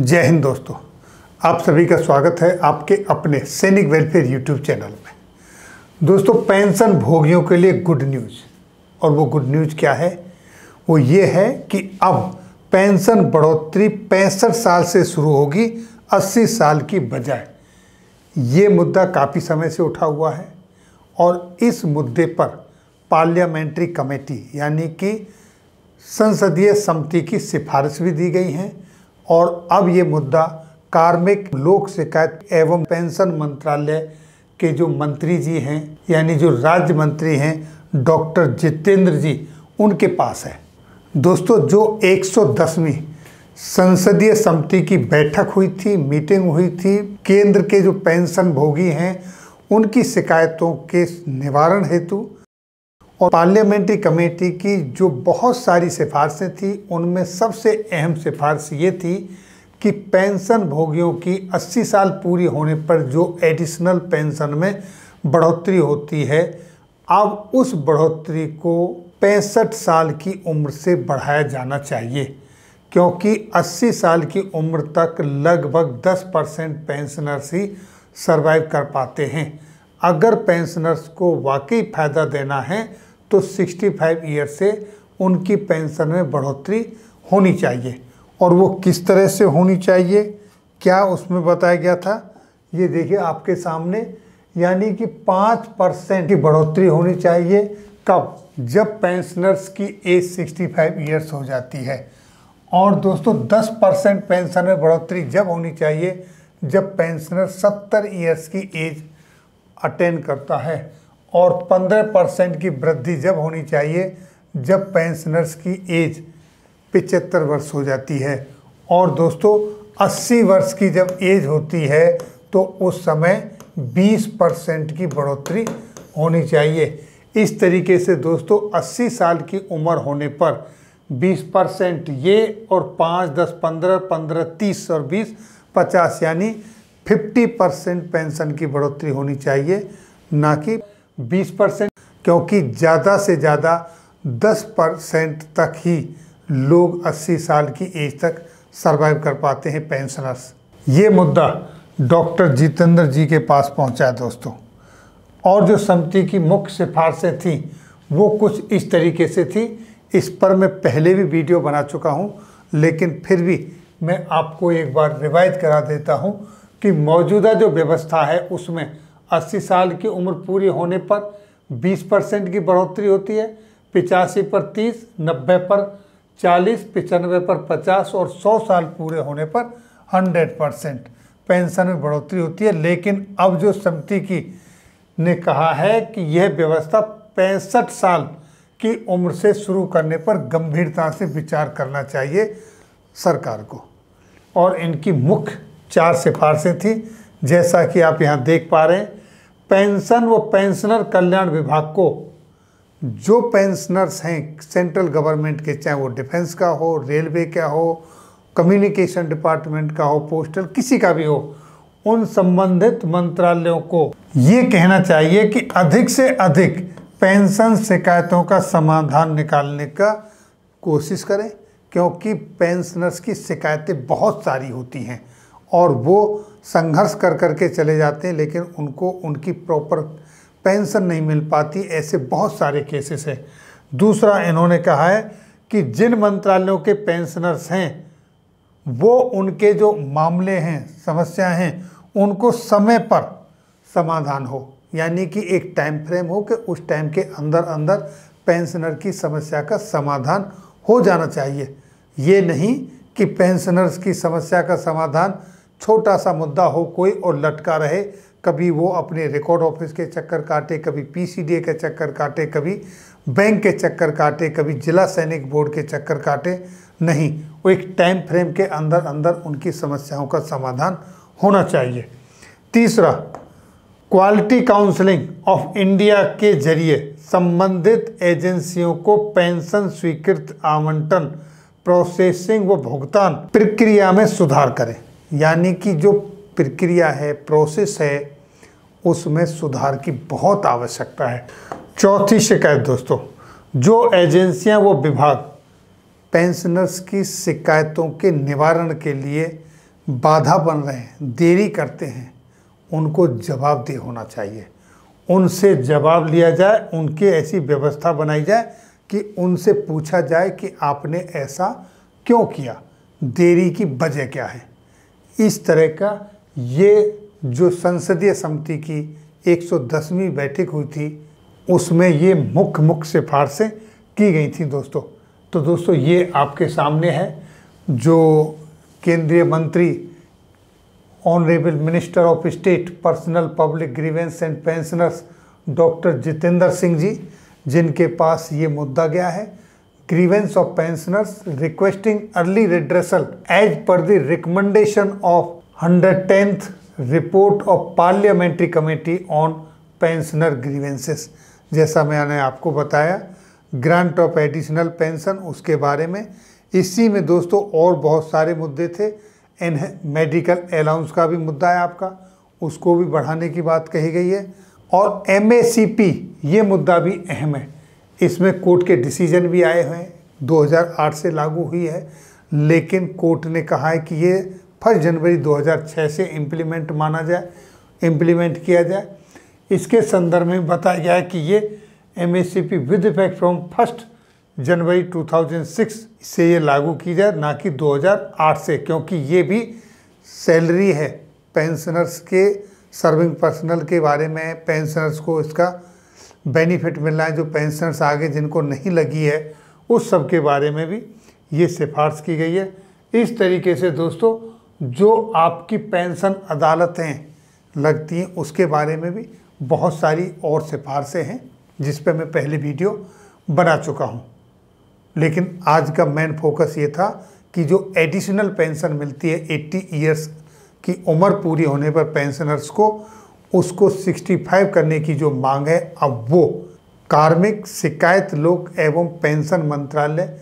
जय हिंद दोस्तों आप सभी का स्वागत है आपके अपने सैनिक वेलफेयर यूट्यूब चैनल में दोस्तों पेंशन भोगियों के लिए गुड न्यूज और वो गुड न्यूज क्या है वो ये है कि अब पेंशन बढ़ोतरी पैंसठ साल से शुरू होगी 80 साल की बजाय ये मुद्दा काफ़ी समय से उठा हुआ है और इस मुद्दे पर पार्लियामेंट्री कमेटी यानी कि संसदीय समिति की सिफारिश भी दी गई हैं और अब ये मुद्दा कार्मिक लोक शिकायत एवं पेंशन मंत्रालय के जो मंत्री जी हैं यानी जो राज्य मंत्री हैं डॉक्टर जितेंद्र जी उनके पास है दोस्तों जो 110वीं संसदीय समिति की बैठक हुई थी मीटिंग हुई थी केंद्र के जो पेंशन भोगी हैं उनकी शिकायतों के निवारण हेतु और पार्लियामेंट्री कमेटी की जो बहुत सारी सिफारिशें थी उनमें सबसे अहम सिफारिश ये थी कि पेंशन भोगियों की 80 साल पूरी होने पर जो एडिशनल पेंशन में बढ़ोतरी होती है अब उस बढ़ोतरी को पैंसठ साल की उम्र से बढ़ाया जाना चाहिए क्योंकि 80 साल की उम्र तक लगभग 10 परसेंट पेंशनर्स ही सर्वाइव कर पाते हैं अगर पेंशनर्स को वाकई फ़ायदा देना है तो 65 ईयर से उनकी पेंशन में बढ़ोतरी होनी चाहिए और वो किस तरह से होनी चाहिए क्या उसमें बताया गया था ये देखिए आपके सामने यानी कि पाँच परसेंट की बढ़ोतरी होनी चाहिए कब जब पेंशनर्स की एज 65 ईयर्स हो जाती है और दोस्तों 10 परसेंट पेंशन में बढ़ोतरी जब होनी चाहिए जब पेंशनर 70 ईयर्स की एज अटेन करता है और 15 परसेंट की वृद्धि जब होनी चाहिए जब पेंशनर्स की एज पिचहत्तर वर्ष हो जाती है और दोस्तों 80 वर्ष की जब एज होती है तो उस समय 20 परसेंट की बढ़ोतरी होनी चाहिए इस तरीके से दोस्तों 80 साल की उम्र होने पर 20 परसेंट ये और 5, 10, 15, 15, 30 और 20, 50 यानी 50 परसेंट पेंशन की बढ़ोतरी होनी चाहिए ना कि 20 परसेंट क्योंकि ज़्यादा से ज़्यादा 10 परसेंट तक ही लोग 80 साल की एज तक सरवाइव कर पाते हैं पेंशनर्स ये मुद्दा डॉक्टर जितेंद्र जी के पास पहुंचा दोस्तों और जो समिति की मुख्य सिफारिशें थी वो कुछ इस तरीके से थी इस पर मैं पहले भी वीडियो बना चुका हूँ लेकिन फिर भी मैं आपको एक बार रिवाइज करा देता हूँ कि मौजूदा जो व्यवस्था है उसमें अस्सी साल की उम्र पूरी होने पर बीस परसेंट की बढ़ोतरी होती है पिचासी पर तीस नब्बे पर चालीस पचानवे पर पचास और सौ साल पूरे होने पर हंड्रेड परसेंट पेंशन में बढ़ोतरी होती है लेकिन अब जो समिति की ने कहा है कि यह व्यवस्था पैंसठ साल की उम्र से शुरू करने पर गंभीरता से विचार करना चाहिए सरकार को और इनकी मुख्य चार सिफारिशें थी जैसा कि आप यहाँ देख पा रहे हैं पेंशन व पेंशनर कल्याण विभाग को जो पेंशनर्स हैं सेंट्रल गवर्नमेंट के चाहे वो डिफेंस का हो रेलवे का हो कम्युनिकेशन डिपार्टमेंट का हो पोस्टल किसी का भी हो उन संबंधित मंत्रालयों को ये कहना चाहिए कि अधिक से अधिक पेंशन शिकायतों का समाधान निकालने का कोशिश करें क्योंकि पेंशनर्स की शिकायतें बहुत सारी होती हैं और वो संघर्ष कर कर के चले जाते हैं लेकिन उनको उनकी प्रॉपर पेंशन नहीं मिल पाती ऐसे बहुत सारे केसेस हैं दूसरा इन्होंने कहा है कि जिन मंत्रालयों के पेंशनर्स हैं वो उनके जो मामले हैं समस्याएं हैं उनको समय पर समाधान हो यानी कि एक टाइम फ्रेम हो कि उस टाइम के अंदर अंदर पेंशनर की समस्या का समाधान हो जाना चाहिए ये नहीं कि पेंशनर्स की समस्या का समाधान छोटा सा मुद्दा हो कोई और लटका रहे कभी वो अपने रिकॉर्ड ऑफिस के चक्कर काटे कभी पीसीडीए के चक्कर काटे कभी बैंक के चक्कर काटे कभी जिला सैनिक बोर्ड के चक्कर काटे नहीं वो एक टाइम फ्रेम के अंदर अंदर उनकी समस्याओं का समाधान होना चाहिए तीसरा क्वालिटी काउंसलिंग ऑफ इंडिया के जरिए संबंधित एजेंसियों को पेंशन स्वीकृत आवंटन प्रोसेसिंग व भुगतान प्रक्रिया में सुधार करें यानी कि जो प्रक्रिया है प्रोसेस है उसमें सुधार की बहुत आवश्यकता है चौथी शिकायत दोस्तों जो एजेंसियां वो विभाग पेंशनर्स की शिकायतों के निवारण के लिए बाधा बन रहे हैं देरी करते हैं उनको जवाबदेह होना चाहिए उनसे जवाब लिया जाए उनकी ऐसी व्यवस्था बनाई जाए कि उनसे पूछा जाए कि आपने ऐसा क्यों किया देरी की वजह क्या है इस तरह का ये जो संसदीय समिति की 110वीं बैठक हुई थी उसमें ये मुख्य मुख्य सिफारसें की गई थी दोस्तों तो दोस्तों ये आपके सामने है जो केंद्रीय मंत्री honourable minister of state personnel public grievances and pensioners doctor Jitendra Singh ji जिनके पास ये मुद्दा गया है grievance of pensioners requesting early redressal as per the recommendation of 110th report of parliamentary committee on pensioner grievances जैसा मैंने आपको बताया ग्रांट ऑफ एडिशनल पेंशन उसके बारे में इसी में दोस्तों और बहुत सारे मुद्दे थे इन मेडिकल अलाउंस का भी मुद्दा है आपका उसको भी बढ़ाने की बात कही गई है और एम ये मुद्दा भी अहम है इसमें कोर्ट के डिसीजन भी आए हुए हैं 2008 से लागू हुई है लेकिन कोर्ट ने कहा है कि ये फर्स्ट जनवरी 2006 से इम्प्लीमेंट माना जाए इम्प्लीमेंट किया जाए इसके संदर्भ में बताया गया है कि ये M S C P with effect from first जनवरी 2006 से ये लागू की जाए ना कि 2008 से क्योंकि ये भी सैलरी है पेंशनर्स के सर्विंग पर्सनल के बारे में पेंशनर्स को इसका बेनिफिट मिल रहा है जो पेंशनर्स आगे जिनको नहीं लगी है उस सब के बारे में भी ये सिफारिश की गई है इस तरीके से दोस्तों जो आपकी पेंशन अदालतें लगती हैं उसके बारे में भी बहुत सारी और सिफारशें हैं जिस पर मैं पहले वीडियो बना चुका हूँ लेकिन आज का मेन फोकस ये था कि जो एडिशनल पेंशन मिलती है 80 ईयर्स की उम्र पूरी होने पर पेंशनर्स को उसको 65 करने की जो मांग है अब वो कार्मिक शिकायत लोक एवं पेंशन मंत्रालय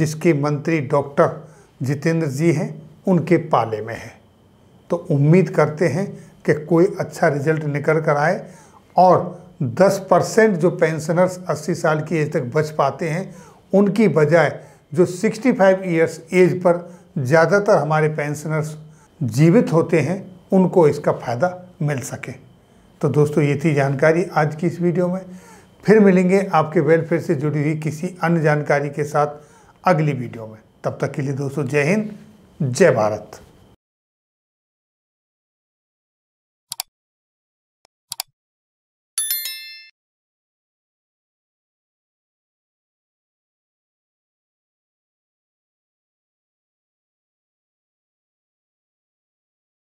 जिसके मंत्री डॉक्टर जितेंद्र जी हैं उनके पाले में है तो उम्मीद करते हैं कि कोई अच्छा रिजल्ट निकल कर आए और 10 परसेंट जो पेंशनर्स 80 साल की एज तक बच पाते हैं उनकी बजाय जो 65 ईयर्स एज पर ज़्यादातर हमारे पेंशनर्स जीवित होते हैं उनको इसका फ़ायदा मिल सके तो दोस्तों ये थी जानकारी आज की इस वीडियो में फिर मिलेंगे आपके वेलफेयर से जुड़ी हुई किसी अन्य जानकारी के साथ अगली वीडियो में तब तक के लिए दोस्तों जय हिंद जय भारत